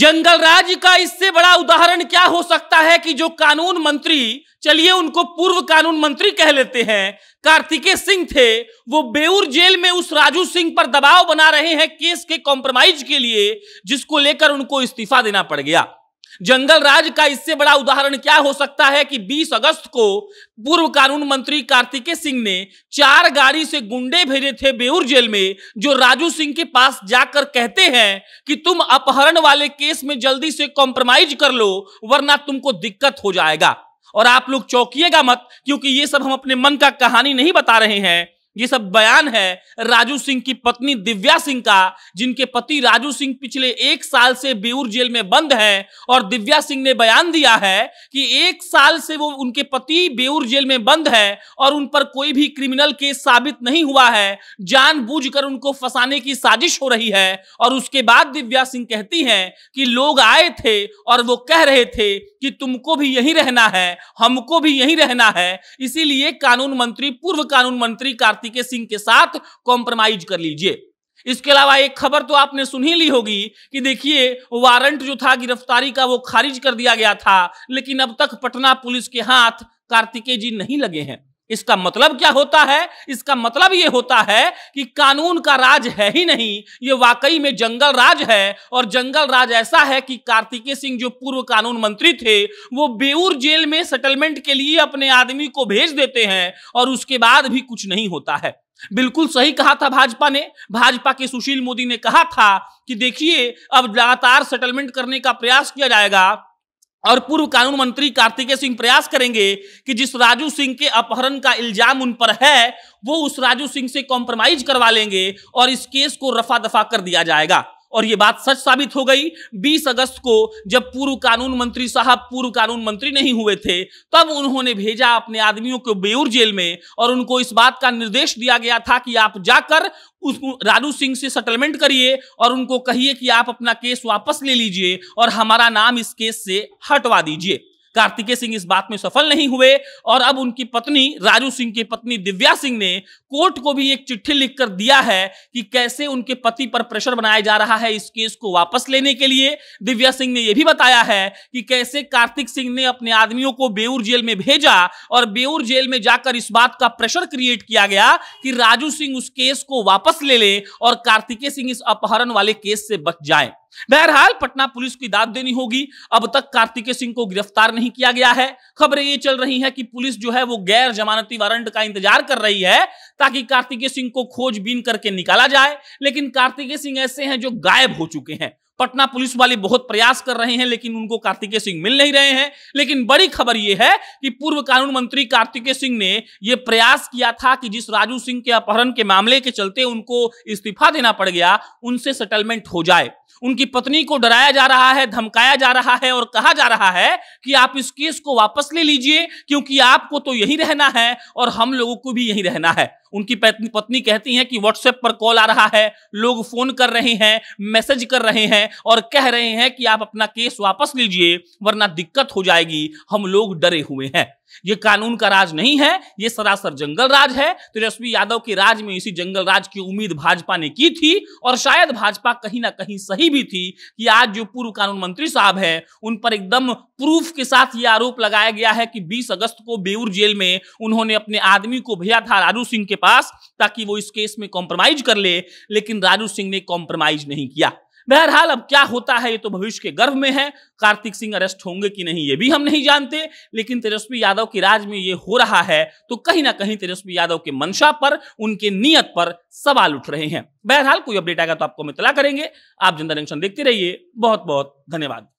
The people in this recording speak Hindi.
जंगल राज का इससे बड़ा उदाहरण क्या हो सकता है कि जो कानून मंत्री चलिए उनको पूर्व कानून मंत्री कह लेते हैं कार्तिके सिंह थे वो बेऊर जेल में उस राजू सिंह पर दबाव बना रहे हैं केस के कॉम्प्रोमाइज के लिए जिसको लेकर उनको इस्तीफा देना पड़ गया जंगल राज का इससे बड़ा उदाहरण क्या हो सकता है कि 20 अगस्त को पूर्व कानून मंत्री कार्तिके सिंह ने चार गाड़ी से गुंडे भेजे थे बेऊर जेल में जो राजू सिंह के पास जाकर कहते हैं कि तुम अपहरण वाले केस में जल्दी से कॉम्प्रोमाइज कर लो वरना तुमको दिक्कत हो जाएगा और आप लोग चौंकिएगा मत क्योंकि ये सब हम अपने मन का कहानी नहीं बता रहे हैं ये सब बयान है राजू सिंह की पत्नी दिव्या सिंह का जिनके पति राजू सिंह पिछले एक साल से बेऊर जेल में बंद हैं और दिव्या सिंह ने बयान दिया है कि एक साल से वो उनके पति बेऊर जेल में बंद है और उन पर कोई भी क्रिमिनल केस साबित नहीं हुआ है जानबूझकर उनको फंसाने की साजिश हो रही है और उसके बाद दिव्या सिंह कहती हैं कि लोग आए थे और वो कह रहे थे कि तुमको भी यहीं रहना है हमको भी यहीं रहना है इसीलिए कानून मंत्री पूर्व कानून मंत्री कार्तिक कार्तिके सिंह के साथ कॉम्प्रोमाइज कर लीजिए इसके अलावा एक खबर तो आपने सुन ही ली होगी कि देखिए वारंट जो था गिरफ्तारी का वो खारिज कर दिया गया था लेकिन अब तक पटना पुलिस के हाथ कार्तिकेय जी नहीं लगे हैं इसका मतलब क्या होता है इसका मतलब ये होता है कि कानून का राज है ही नहीं ये वाकई में जंगल राज है और जंगल राज ऐसा है कि कार्तिकेय सिंह जो पूर्व कानून मंत्री थे वो बेऊर जेल में सेटलमेंट के लिए अपने आदमी को भेज देते हैं और उसके बाद भी कुछ नहीं होता है बिल्कुल सही कहा था भाजपा ने भाजपा के सुशील मोदी ने कहा था कि देखिए अब लगातार सेटलमेंट करने का प्रयास किया जाएगा और पूर्व कानून मंत्री कार्तिकेय सिंह प्रयास करेंगे कि जिस राजू सिंह के अपहरण का इल्जाम उन पर है वो उस राजू सिंह से कॉम्प्रोमाइज करवा लेंगे और इस केस को रफा दफा कर दिया जाएगा और ये बात सच साबित हो गई 20 अगस्त को जब पूर्व कानून मंत्री साहब पूर्व कानून मंत्री नहीं हुए थे तब उन्होंने भेजा अपने आदमियों को बेऊर जेल में और उनको इस बात का निर्देश दिया गया था कि आप जाकर उस रानू सिंह से सेटलमेंट करिए और उनको कहिए कि आप अपना केस वापस ले लीजिए और हमारा नाम इस केस से हटवा दीजिए कार्तिकेय सिंह इस बात में सफल नहीं हुए और अब उनकी पत्नी राजू सिंह की पत्नी दिव्या सिंह ने कोर्ट को भी एक चिट्ठी लिखकर दिया है कि कैसे उनके पति पर प्रेशर बनाया जा रहा है इस केस को वापस लेने के लिए दिव्या सिंह ने यह भी बताया है कि कैसे कार्तिक सिंह ने अपने आदमियों को बेऊर जेल में भेजा और बेऊर जेल में जाकर इस बात का प्रेशर क्रिएट किया गया कि राजू सिंह उस केस को वापस ले ले और कार्तिकेय सिंह इस अपहरण वाले केस से बच जाए बहरहाल पटना पुलिस की दाद देनी होगी अब तक कार्तिकेय सिंह को गिरफ्तार नहीं किया गया है खबरें ये चल रही है कि पुलिस जो है वो गैर जमानती वारंट का इंतजार कर रही है ताकि कार्तिकेय सिंह को खोजबीन करके निकाला जाए लेकिन कार्तिकेय सिंह ऐसे हैं जो गायब हो चुके हैं पटना पुलिस वाले बहुत प्रयास कर रहे हैं लेकिन उनको कार्तिकेय सिंह मिल नहीं रहे हैं लेकिन बड़ी खबर यह है कि पूर्व कानून मंत्री कार्तिकेय सिंह ने यह प्रयास किया था कि जिस राजू सिंह के अपहरण के मामले के चलते उनको इस्तीफा देना पड़ गया उनसे सेटलमेंट हो जाए उनकी पत्नी को डराया जा रहा है धमकाया जा रहा है और कहा जा रहा है कि आप इस केस को वापस ले लीजिए क्योंकि आपको तो यही रहना है और हम लोगों को भी यही रहना है उनकी पत्नी कहती हैं कि व्हाट्सएप पर कॉल आ रहा है लोग फोन कर रहे हैं मैसेज कर रहे हैं और कह रहे हैं कि आप अपना केस वापस लीजिए वरना दिक्कत हो जाएगी हम लोग डरे हुए हैं ये कानून का राज नहीं है ये सरासर जंगल राज है तेजस्वी यादव के राज में इसी जंगल राज की उम्मीद भाजपा ने की थी और शायद भाजपा कहीं ना कहीं सही भी थी कि आज जो पूर्व कानून मंत्री साहब है उन पर एकदम प्रूफ के साथ ये आरोप लगाया गया है कि 20 अगस्त को बेऊर जेल में उन्होंने अपने आदमी को भेजा था राजू सिंह के पास ताकि वो इस केस में कॉम्प्रोमाइज कर ले, लेकिन राजू सिंह ने कॉम्प्रोमाइज नहीं किया बहरहाल अब क्या होता है ये तो भविष्य के गर्भ में है कार्तिक सिंह अरेस्ट होंगे कि नहीं ये भी हम नहीं जानते लेकिन तेजस्वी यादव के राज में ये हो रहा है तो कहीं ना कहीं तेजस्वी यादव के मंशा पर उनके नियत पर सवाल उठ रहे हैं बहरहाल कोई अपडेट आएगा तो आपको हम इतला करेंगे आप जनता जंक्शन देखते रहिए बहुत बहुत धन्यवाद